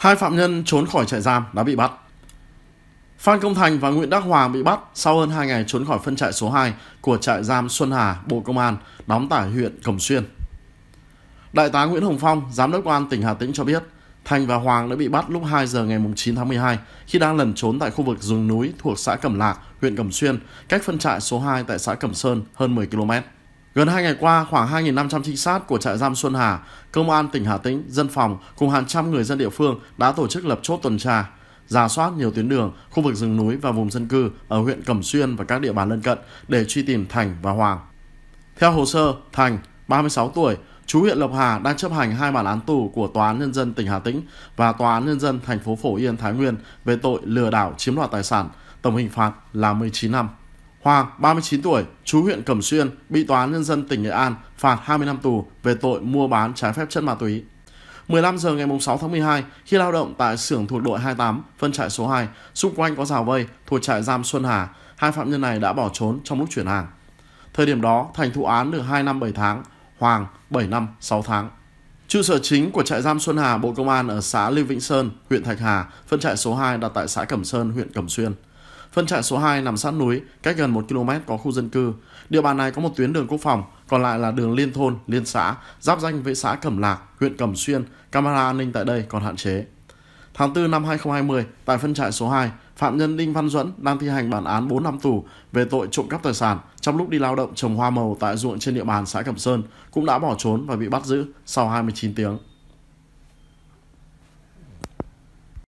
Hai phạm nhân trốn khỏi trại giam đã bị bắt. Phan Công Thành và Nguyễn Đắc Hoàng bị bắt sau hơn 2 ngày trốn khỏi phân trại số 2 của trại giam Xuân Hà, Bộ Công an, đóng tại huyện Cẩm Xuyên. Đại tá Nguyễn Hồng Phong, Giám đốc Quan tỉnh Hà Tĩnh cho biết, Thành và Hoàng đã bị bắt lúc 2 giờ ngày 9 tháng 12 khi đang lẩn trốn tại khu vực rừng núi thuộc xã Cẩm Lạc, huyện Cẩm Xuyên, cách phân trại số 2 tại xã Cẩm Sơn hơn 10 km. Gần hai ngày qua, khoảng 2.500 trinh sát của trại giam Xuân Hà, công an tỉnh Hà Tĩnh, dân phòng cùng hàng trăm người dân địa phương đã tổ chức lập chốt tuần tra, giả soát nhiều tuyến đường, khu vực rừng núi và vùng dân cư ở huyện Cẩm Xuyên và các địa bàn lân cận để truy tìm Thành và Hoàng. Theo hồ sơ, Thành, 36 tuổi, chú huyện Lộc Hà đang chấp hành hai bản án tù của Tòa án Nhân dân tỉnh Hà Tĩnh và Tòa án Nhân dân thành phố Phổ Yên, Thái Nguyên về tội lừa đảo chiếm đoạt tài sản, tổng hình phạt là 19 năm. Hoàng, 39 tuổi, chú huyện Cẩm Xuyên, bị Tòa án Nhân dân tỉnh Nghệ An phạt 20 năm tù về tội mua bán trái phép chất ma túy. 15 giờ ngày 6 tháng 12, khi lao động tại xưởng thuộc đội 28, phân trại số 2, xung quanh có rào vây thuộc trại giam Xuân Hà, hai phạm nhân này đã bỏ trốn trong lúc chuyển hàng. Thời điểm đó, Thành thụ án được 2 năm 7 tháng, Hoàng 7 năm 6 tháng. Trụ sở chính của trại giam Xuân Hà Bộ Công an ở xã Lưu Vĩnh Sơn, huyện Thạch Hà, phân trại số 2 đặt tại xã Cẩm Sơn, huyện Cẩm Xuyên. Phân trại số 2 nằm sát núi, cách gần 1 km có khu dân cư. Địa bàn này có một tuyến đường quốc phòng, còn lại là đường liên thôn, liên xã, giáp danh với xã Cẩm Lạc, huyện Cẩm Xuyên. Camera an ninh tại đây còn hạn chế. Tháng 4 năm 2020, tại phân trại số 2, phạm nhân Đinh Văn Duẫn đang thi hành bản án 4 năm tù về tội trộm cắp tài sản trong lúc đi lao động trồng hoa màu tại ruộng trên địa bàn xã Cẩm Sơn cũng đã bỏ trốn và bị bắt giữ sau 29 tiếng.